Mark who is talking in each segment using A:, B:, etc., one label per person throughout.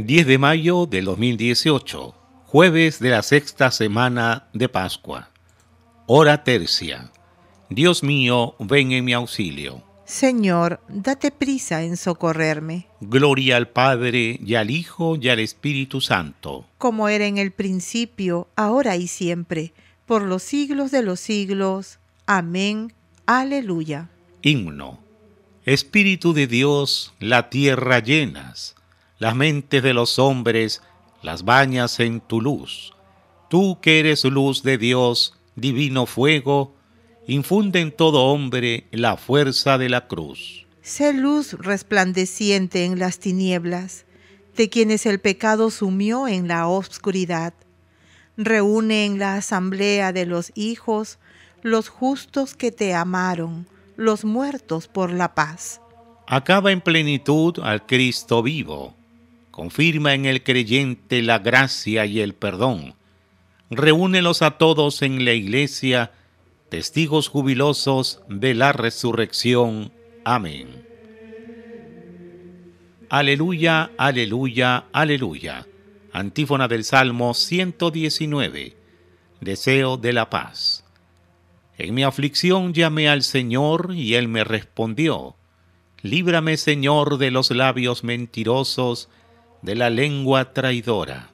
A: 10 de mayo del 2018, jueves de la sexta semana de Pascua. Hora tercia. Dios mío, ven en mi auxilio.
B: Señor, date prisa en socorrerme.
A: Gloria al Padre y al Hijo y al Espíritu Santo.
B: Como era en el principio, ahora y siempre, por los siglos de los siglos. Amén. Aleluya.
A: Himno. Espíritu de Dios, la tierra llenas las mentes de los hombres, las bañas en tu luz. Tú que eres luz de Dios, divino fuego, infunde en todo hombre la fuerza de la cruz.
B: Sé luz resplandeciente en las tinieblas, de quienes el pecado sumió en la obscuridad. Reúne en la asamblea de los hijos los justos que te amaron, los muertos por la paz.
A: Acaba en plenitud al Cristo vivo confirma en el creyente la gracia y el perdón. Reúnelos a todos en la iglesia, testigos jubilosos de la resurrección. Amén. Aleluya, aleluya, aleluya. Antífona del Salmo 119. Deseo de la paz. En mi aflicción llamé al Señor y Él me respondió. Líbrame, Señor, de los labios mentirosos de la lengua traidora.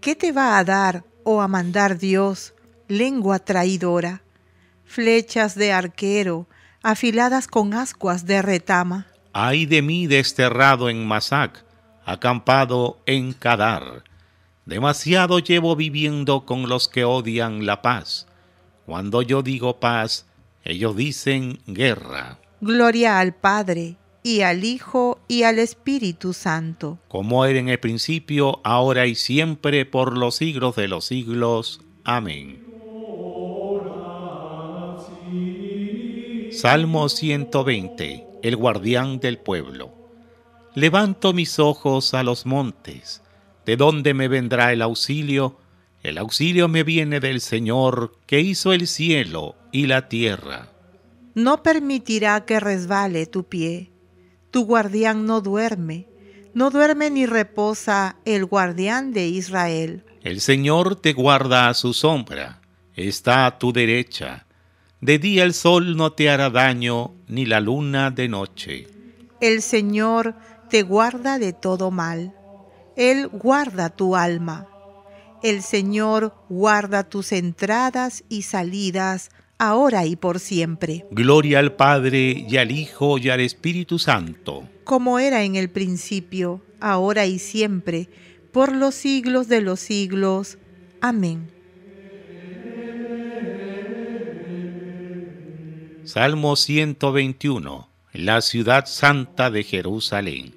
B: ¿Qué te va a dar o oh a mandar Dios, lengua traidora? Flechas de arquero, afiladas con ascuas de retama.
A: Ay de mí desterrado en Masac, acampado en Kadar. Demasiado llevo viviendo con los que odian la paz. Cuando yo digo paz, ellos dicen guerra.
B: Gloria al Padre y al Hijo y al Espíritu Santo.
A: Como era en el principio, ahora y siempre, por los siglos de los siglos. Amén. Salmo 120. El guardián del pueblo. Levanto mis ojos a los montes. ¿De dónde me vendrá el auxilio? El auxilio me viene del Señor, que hizo el cielo y la tierra.
B: No permitirá que resbale tu pie tu guardián no duerme, no duerme ni reposa el guardián de Israel.
A: El Señor te guarda a su sombra, está a tu derecha. De día el sol no te hará daño, ni la luna de noche.
B: El Señor te guarda de todo mal. Él guarda tu alma. El Señor guarda tus entradas y salidas ahora y por siempre.
A: Gloria al Padre y al Hijo y al Espíritu Santo.
B: Como era en el principio, ahora y siempre, por los siglos de los siglos. Amén.
A: Salmo 121. La ciudad santa de Jerusalén.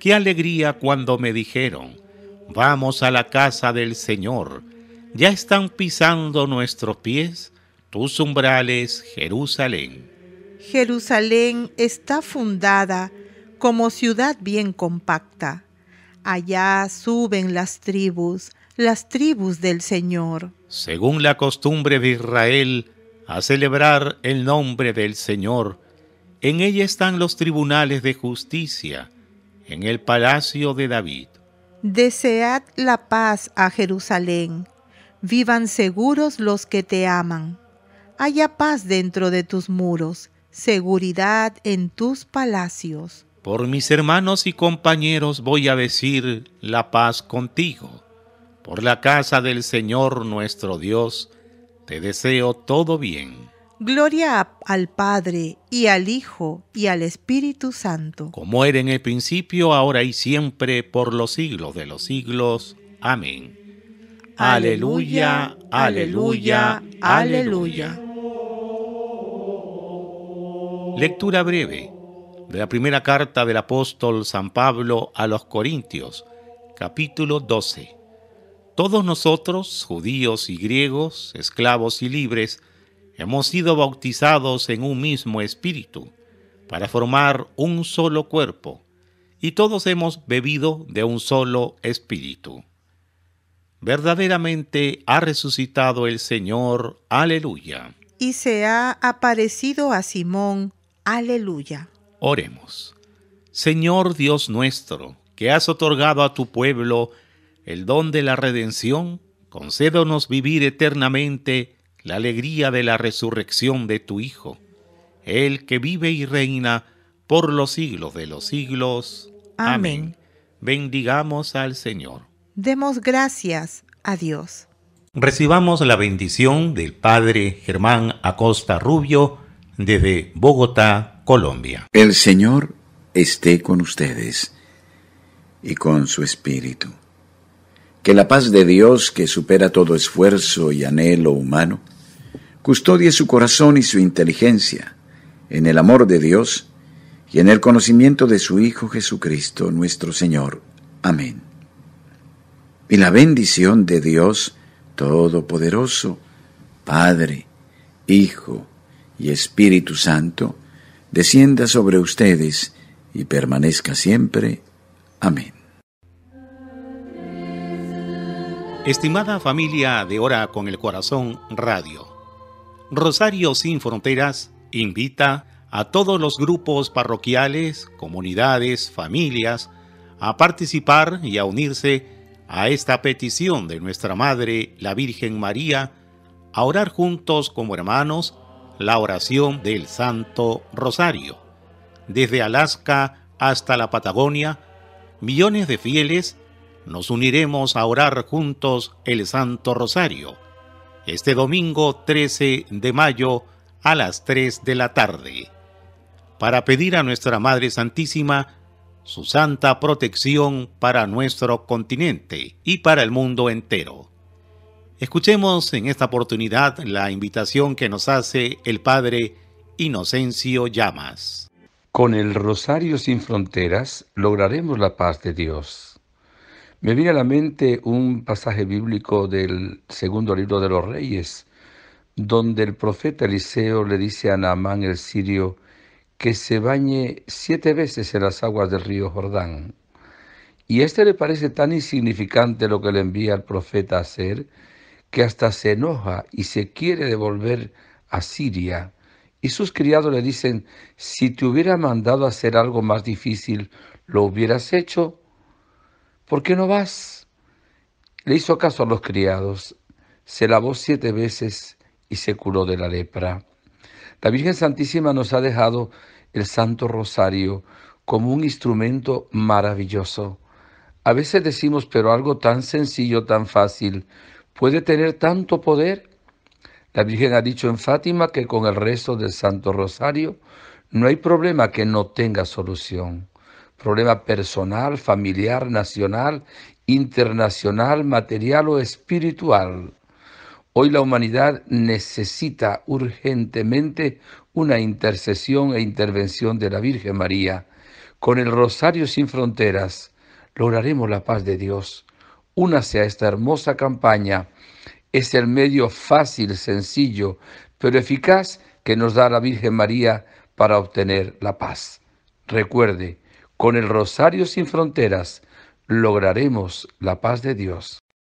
A: Qué alegría cuando me dijeron, vamos a la casa del Señor. Ya están pisando nuestros pies tus umbrales, Jerusalén.
B: Jerusalén está fundada como ciudad bien compacta. Allá suben las tribus, las tribus del Señor.
A: Según la costumbre de Israel, a celebrar el nombre del Señor. En ella están los tribunales de justicia, en el palacio de David.
B: Desead la paz a Jerusalén. Vivan seguros los que te aman haya paz dentro de tus muros, seguridad en tus palacios.
A: Por mis hermanos y compañeros voy a decir la paz contigo. Por la casa del Señor nuestro Dios, te deseo todo bien.
B: Gloria al Padre y al Hijo y al Espíritu Santo. Como
A: era en el principio, ahora y siempre, por los siglos de los siglos. Amén.
B: Aleluya,
A: aleluya, aleluya.
B: aleluya.
A: Lectura breve de la primera carta del apóstol San Pablo a los Corintios, capítulo 12. Todos nosotros, judíos y griegos, esclavos y libres, hemos sido bautizados en un mismo espíritu, para formar un solo cuerpo, y todos hemos bebido de un solo espíritu. Verdaderamente ha resucitado el Señor, aleluya.
B: Y se ha aparecido a Simón, Aleluya.
A: Oremos. Señor Dios nuestro, que has otorgado a tu pueblo el don de la redención, concédonos vivir eternamente la alegría de la resurrección de tu Hijo, el que vive y reina por los siglos de los siglos.
B: Amén. Amén.
A: Bendigamos al Señor.
B: Demos gracias a Dios.
A: Recibamos la bendición del Padre Germán Acosta Rubio, desde Bogotá, Colombia.
C: El Señor esté con ustedes y con su espíritu. Que la paz de Dios, que supera todo esfuerzo y anhelo humano, custodie su corazón y su inteligencia en el amor de Dios y en el conocimiento de su Hijo Jesucristo, nuestro Señor. Amén. Y la bendición de Dios Todopoderoso, Padre, Hijo y Espíritu Santo, descienda sobre ustedes y permanezca siempre. Amén.
A: Estimada familia de Hora con el Corazón Radio, Rosario Sin Fronteras invita a todos los grupos parroquiales, comunidades, familias, a participar y a unirse a esta petición de nuestra Madre, la Virgen María, a orar juntos como hermanos la oración del Santo Rosario. Desde Alaska hasta la Patagonia, millones de fieles nos uniremos a orar juntos el Santo Rosario, este domingo 13 de mayo a las 3 de la tarde, para pedir a nuestra Madre Santísima su santa protección para nuestro continente y para el mundo entero. Escuchemos en esta oportunidad la invitación que nos hace el Padre Inocencio
C: Llamas. Con el Rosario sin Fronteras lograremos la paz de Dios. Me viene a la mente un pasaje bíblico del segundo libro de los Reyes, donde el profeta Eliseo le dice a Naamán el sirio que se bañe siete veces en las aguas del río Jordán. Y este le parece tan insignificante lo que le envía el profeta a hacer que hasta se enoja y se quiere devolver a Siria. Y sus criados le dicen, si te hubiera mandado hacer algo más difícil, ¿lo hubieras hecho? ¿Por qué no vas? Le hizo caso a los criados, se lavó siete veces y se curó de la lepra. La Virgen Santísima nos ha dejado el Santo Rosario como un instrumento maravilloso. A veces decimos, pero algo tan sencillo, tan fácil, puede tener tanto poder? La Virgen ha dicho en Fátima que con el resto del Santo Rosario no hay problema que no tenga solución. Problema personal, familiar, nacional, internacional, material o espiritual. Hoy la humanidad necesita urgentemente una intercesión e intervención de la Virgen María. Con el Rosario sin fronteras lograremos la paz de Dios, Únase a esta hermosa campaña. Es el medio fácil, sencillo, pero eficaz que nos da la Virgen María para obtener la paz. Recuerde, con el Rosario sin Fronteras lograremos la paz de Dios.